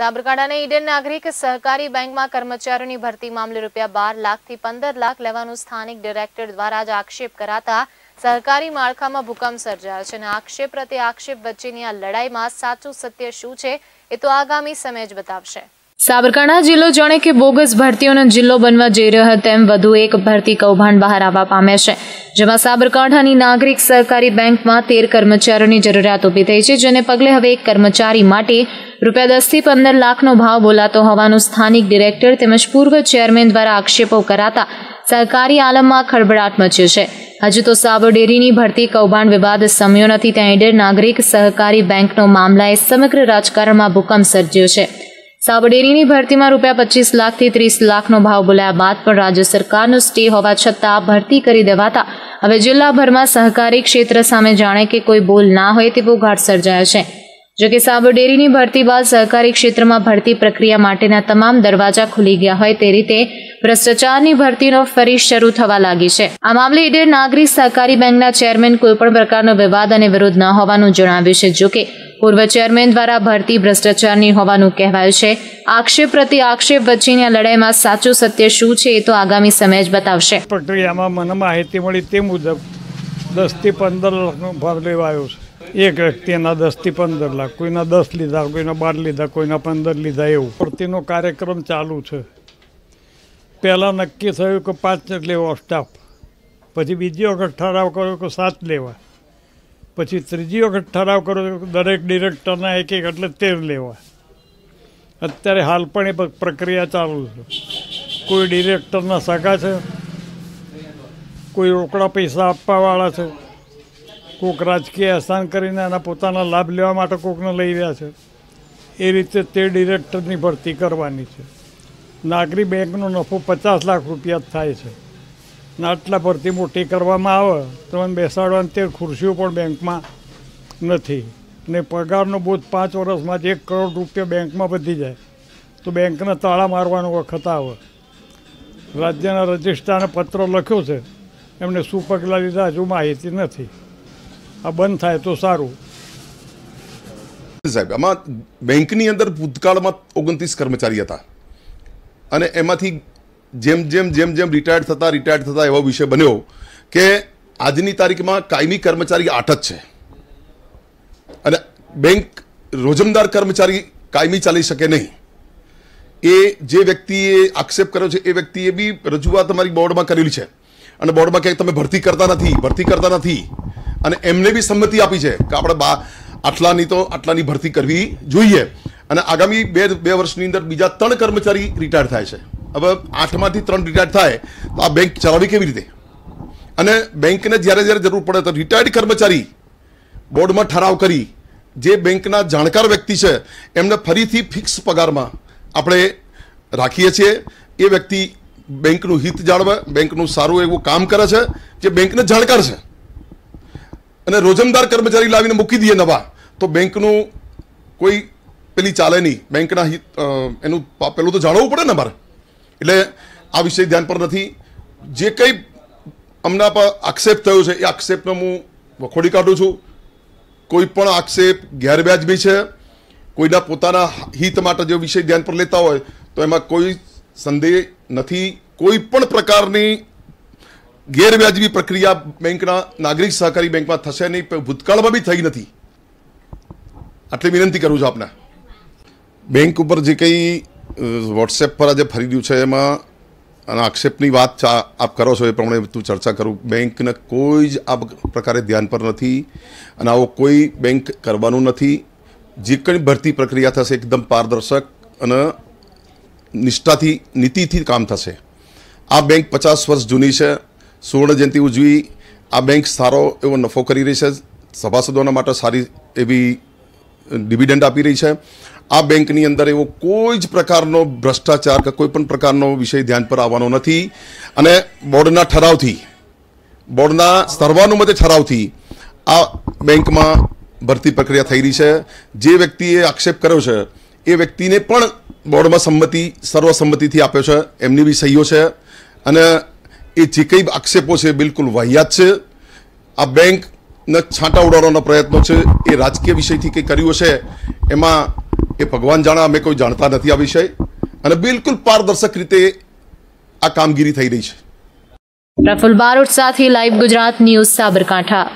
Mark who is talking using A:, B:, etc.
A: સાબરકાંઠાના ઈડન નાગરિક સહકારી બેંકમાં કર્મચારીઓની ભરતી મામલે રૂપિયા બાર લાખથી પંદર લાખ લેવાનું સ્થાનિક ડિરેક્ટર દ્વારા જ આક્ષેપ કરાતા સહકારી માળખામાં ભૂકંપ સર્જાયો છે અને આક્ષેપ પ્રત્યે આક્ષેપ વચ્ચેની આ લડાઈમાં સાચું સત્ય શું છે એ તો આગામી સમય જ બતાવશે સાબરકાંઠા જિલ્લો જાણે કે બોગસ ભરતીઓનો જિલ્લો બનવા જઈ રહ્યો હતો તેમ વધુ એક ભરતી કૌભાંડ બહાર આવવા પામે છે જેમાં સાબરકાંઠાની નાગરિક સહકારી બેંકમાં તેર કર્મચારીઓની જરૂરિયાત ઊભી થઈ છે જેને પગલે હવે એક કર્મચારી માટે રૂપિયા દસથી પંદર લાખનો ભાવ બોલાતો હોવાનું સ્થાનિક ડિરેક્ટર તેમજ પૂર્વ ચેરમેન દ્વારા આક્ષેપો કરાતા સહકારી આલમમાં ખળભળાટ મચ્યો છે હજુ તો સાબો ભરતી કૌભાંડ વિવાદ સમ્યો નથી ત્યાં ઈડર નાગરિક સહકારી બેંકનો મામલાએ સમગ્ર રાજકારણમાં ભૂકંપ સર્જ્યો છે સાબડેરીની ભરતીમાં રૂપિયા પચીસ લાખથી ત્રીસ લાખનો ભાવ બોલાયા બાદ પણ રાજ્ય સરકારનો સ્ટે હોવા છતાં ભરતી કરી દેવાતા હવે જિલ્લાભરમાં સહકારી ક્ષેત્ર સામે જાણે કે કોઈ બોલ ના હોય તેવો ઘાટ સર્જાયો છે જોકે સાબો ડેરીની ભરતી બાદ સહકારી ક્ષેત્રમાં ભરતી પ્રક્રિયા માટેના તમામ દરવાજા ખુલી ગયા હોય તે રીતે ભ્રષ્ટાચારની ભરતીનો ફરી શરૂ થવા લાગી છે આ મામલે ઈડર નાગરિક સહકારી બેંકના ચેરમેન કોઈપણ પ્રકારનો વિવાદ અને વિરોધ ન હોવાનું જણાવ્યું છે જોકે પૂર્વ ચેરમેન દ્વારા ભરતી ભ્રષ્ટાચારની હોવાનું કહેવાયું છે આક્ષેપ પ્રતિ આક્ષેપ વચ્ચેની આ લડાઈમાં સાચું સત્ય શું છે એ તો આગામી સમય જ બતાવશે
B: પ્રક્રિયામાં મને માહિતી મળી તે મુજબ દસ થી પંદર લાખનો ભાગ લેવાયો છે એક વ્યક્તિના દસથી પંદર લાખ કોઈના દસ લીધા કોઈના બાર લીધા કોઈના પંદર લીધા એવું ભરતીનો કાર્યક્રમ ચાલુ છે પહેલાં નક્કી થયું કે પાંચ લેવા સ્ટાફ પછી બીજી વખત ઠરાવ કર્યો કે સાત લેવા પછી ત્રીજી વખત ઠરાવ કર્યો દરેક ડિરેક્ટરના એક એક એટલે તેર લેવા અત્યારે હાલ પણ એ પ્રક્રિયા ચાલુ છે કોઈ ડિરેક્ટરના સગા છે કોઈ રોકડા પૈસા આપવાવાળા છે કોઈક રાજકીય અહેસાન કરીને એના પોતાના લાભ લેવા માટે કોઈકને લઈ રહ્યા છે એ રીતે તે ડિરેક્ટરની ભરતી કરવાની છે નાગરી બેંકનો નફો પચાસ લાખ રૂપિયા જ થાય છે ને આટલા ભરતી મોટી કરવામાં આવે તો મને બેસાડવાની તે ખુરશીઓ પણ બેંકમાં નથી ને પગારનો બોધ પાંચ વર્ષમાં જ એક કરોડ રૂપિયા બેંકમાં વધી જાય તો બેંકને તાળા મારવાનો વખત આવે રાજ્યના રજિસ્ટ્રારને પત્ર લખ્યો છે એમને શું પગલાં લીધા હજુ માહિતી નથી આ બંધ થાય તો સારું
C: સાહેબ આમાં બેંકની અંદર ભૂતકાળમાં ઓગણત્રીસ કર્મચારી હતા અને એમાંથી જેમ જેમ જેમ જેમ રિટાયર્ડ થતા રિટાયર્ડ થતા એવો વિષય બન્યો કે આજની તારીખમાં કાયમી કર્મચારી આઠ જ છે અને બેંક રોજમદાર કર્મચારી કાયમી ચાલી શકે નહીં એ જે વ્યક્તિએ આક્ષેપ કર્યો છે એ વ્યક્તિએ બી રજૂઆત તમારી બોર્ડમાં કરેલી છે અને બોર્ડમાં ક્યાંક તમે ભરતી કરતા નથી ભરતી કરતા નથી અને એમને બી સંમતિ આપી છે કે આપણે બા આટલાની તો આટલાની ભરતી કરવી જોઈએ અને આગામી બે બે વર્ષની અંદર બીજા ત્રણ કર્મચારી રિટાયર થાય છે હવે આઠમાંથી ત્રણ રિટાયર થાય તો આ બેંક ચલાવી કેવી રીતે અને બેંકને જ્યારે જ્યારે જરૂર પડે તો રિટાયર્ડ કર્મચારી બોર્ડમાં ઠરાવ કરી જે બેંકના જાણકાર વ્યક્તિ છે એમને ફરીથી ફિક્સ પગારમાં આપણે રાખીએ છીએ એ વ્યક્તિ બેંકનું હિત જાળવે બેંકનું સારું એવું કામ કરે છે જે બેંકને જાણકાર છે અને રોજમદાર કર્મચારી લાવીને મૂકી દઈએ નવા તો બેંકનું કોઈ પેલી ચાલે નહીં બેંકના એનું પેલું તો જાણવું પડે ને મારે એટલે આ વિષય ધ્યાન પર નથી જે કંઈ અમના પર આક્ષેપ થયો છે એ આક્ષેપનો હું વખોડી કાઢું છું કોઈ પણ આક્ષેપ ગેરવ્યાજબી છે કોઈના પોતાના હિત માટે જો વિષય ધ્યાન પર લેતા હોય તો એમાં કોઈ સંદેહ નથી કોઈ પણ પ્રકારની ગેરવ્યાજબી પ્રક્રિયા બેંકના નાગરિક સહકારી બેંકમાં થશે નહીં ભૂતકાળમાં બી થઈ નથી આટલી વિનંતી કરું છું આપને બેંક ઉપર જે કંઈ વોટ્સએપ પર આજે ફરી રહ્યું છે એમાં અને આક્ષેપની વાત આપ કરો છો એ પ્રમાણે તું ચર્ચા કરું બેંકને કોઈ જ આ પ્રકારે ધ્યાન પર નથી અને આવો કોઈ બેંક કરવાનું નથી જે કંઈ ભરતી પ્રક્રિયા થશે એકદમ પારદર્શક અને નિષ્ઠાથી નીતિથી કામ થશે આ બેંક પચાસ વર્ષ જૂની છે સુવર્ણ જયંતિ ઉજવી આ બેંક સારો એવો નફો કરી રહી છે સભાસદોના માટે સારી એવી ડિવિડન્ડ આપી રહી છે આ બેંકની અંદર એવો કોઈ જ પ્રકારનો ભ્રષ્ટાચાર કે કોઈપણ પ્રકારનો વિષય ધ્યાન પર આવવાનો નથી અને બોર્ડના ઠરાવથી બોર્ડના સર્વાનુમતે ઠરાવથી આ બેંકમાં ભરતી પ્રક્રિયા થઈ રહી છે જે વ્યક્તિએ આક્ષેપ કર્યો છે એ વ્યક્તિને પણ બોર્ડમાં સંમતિ સર્વસંમતિથી આપ્યો છે એમની બી સહીઓ છે અને કે જે કંઈ આક્ષેપો છે બિલકુલ વાહિયાત છે આ બેંકને છાંટા ઉડાડવાનો પ્રયત્નો છે એ રાજકીય વિષયથી કંઈ કર્યું હશે એમાં એ ભગવાન જાણે અમે કોઈ જાણતા નથી આ વિષય અને બિલકુલ પારદર્શક રીતે
B: આ કામગીરી થઈ રહી છે
A: પ્રફુલ બારોટ સાથે લાઈવ ગુજરાત ન્યૂઝ સાબરકાંઠા